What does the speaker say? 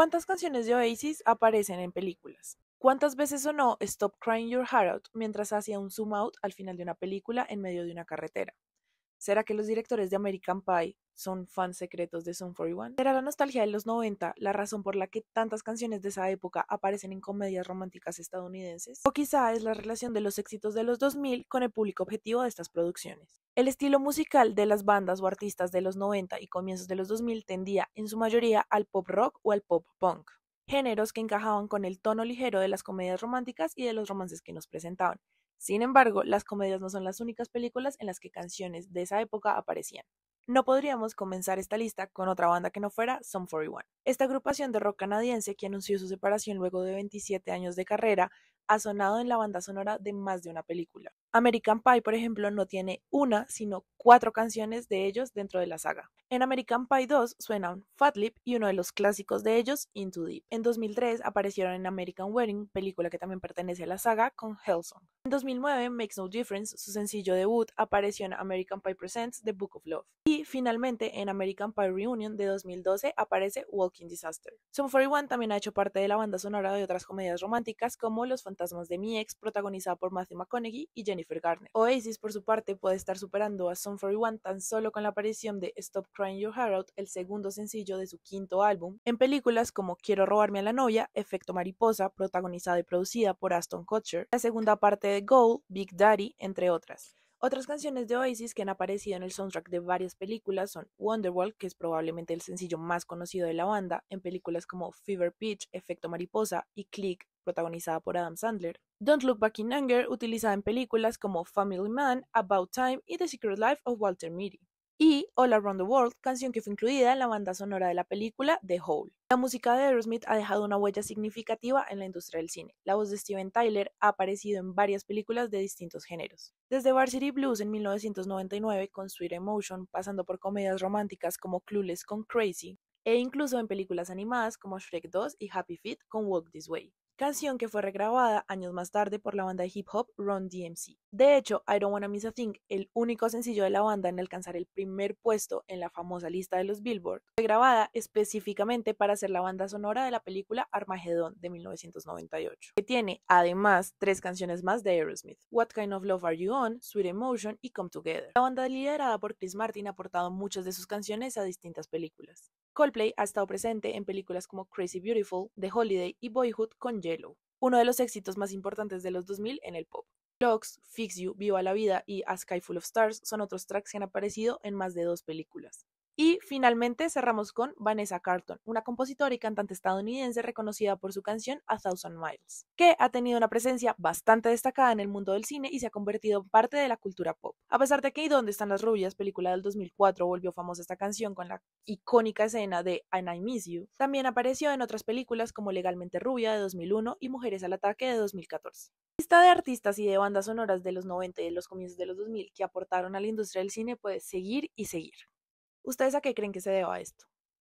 ¿Cuántas canciones de Oasis aparecen en películas? ¿Cuántas veces sonó Stop Crying Your Heart Out mientras hacía un zoom out al final de una película en medio de una carretera? ¿Será que los directores de American Pie son fans secretos de sun 41? ¿Será la nostalgia de los 90 la razón por la que tantas canciones de esa época aparecen en comedias románticas estadounidenses? ¿O quizá es la relación de los éxitos de los 2000 con el público objetivo de estas producciones? El estilo musical de las bandas o artistas de los 90 y comienzos de los 2000 tendía en su mayoría al pop rock o al pop punk géneros que encajaban con el tono ligero de las comedias románticas y de los romances que nos presentaban, sin embargo, las comedias no son las únicas películas en las que canciones de esa época aparecían. No podríamos comenzar esta lista con otra banda que no fuera Sum 41. Esta agrupación de rock canadiense que anunció su separación luego de 27 años de carrera ha sonado en la banda sonora de más de una película. American Pie, por ejemplo, no tiene una, sino cuatro canciones de ellos dentro de la saga. En American Pie 2 suenan Fat Lip y uno de los clásicos de ellos, Into Deep. En 2003 aparecieron en American Wedding, película que también pertenece a la saga, con Hellsong. En 2009, Makes No Difference, su sencillo debut, apareció en American Pie Presents The Book of Love. Y finalmente, en American Pie Reunion de 2012 aparece Walking Disaster. Sum 41 también ha hecho parte de la banda sonora de otras comedias románticas como Los Fantasmas de mi ex, protagonizada por Matthew McConaughey y Jennifer Garner. Oasis, por su parte, puede estar superando a Sum tan solo con la aparición de Stop Crying Your Heart Out, el segundo sencillo de su quinto álbum, en películas como Quiero robarme a la novia, Efecto Mariposa, protagonizada y producida por Aston Kutcher, la segunda parte de Goal, Big Daddy, entre otras. Otras canciones de Oasis que han aparecido en el soundtrack de varias películas son Wonderwall, que es probablemente el sencillo más conocido de la banda, en películas como Fever Pitch, Efecto Mariposa y Click, protagonizada por Adam Sandler. Don't Look Back in Anger, utilizada en películas como Family Man, About Time y The Secret Life of Walter Mitty y All Around the World, canción que fue incluida en la banda sonora de la película The Hole. La música de Aerosmith ha dejado una huella significativa en la industria del cine. La voz de Steven Tyler ha aparecido en varias películas de distintos géneros. Desde Varsity Blues en 1999 con Sweet Emotion, pasando por comedias románticas como Clueless con Crazy, e incluso en películas animadas como Shrek 2 y Happy Feet con Walk This Way canción que fue regrabada años más tarde por la banda de hip hop Run DMC. De hecho, I Don't Wanna Miss a Thing, el único sencillo de la banda en alcanzar el primer puesto en la famosa lista de los Billboard, fue grabada específicamente para ser la banda sonora de la película Armageddon de 1998, que tiene además tres canciones más de Aerosmith, What Kind of Love Are You On, Sweet Emotion y Come Together. La banda liderada por Chris Martin ha aportado muchas de sus canciones a distintas películas. Coldplay ha estado presente en películas como Crazy Beautiful, The Holiday y Boyhood con Yellow, uno de los éxitos más importantes de los 2000 en el pop. Logs, Fix You, Viva la Vida y A Sky Full of Stars son otros tracks que han aparecido en más de dos películas. Y finalmente cerramos con Vanessa Carlton, una compositora y cantante estadounidense reconocida por su canción A Thousand Miles, que ha tenido una presencia bastante destacada en el mundo del cine y se ha convertido en parte de la cultura pop. A pesar de que ¿Y dónde están las rubias? película del 2004 volvió famosa esta canción con la icónica escena de And I Miss You, también apareció en otras películas como Legalmente Rubia de 2001 y Mujeres al Ataque de 2014. Lista de artistas y de bandas sonoras de los 90 y de los comienzos de los 2000 que aportaron a la industria del cine puede seguir y seguir. ¿Ustedes a qué creen que se deba esto?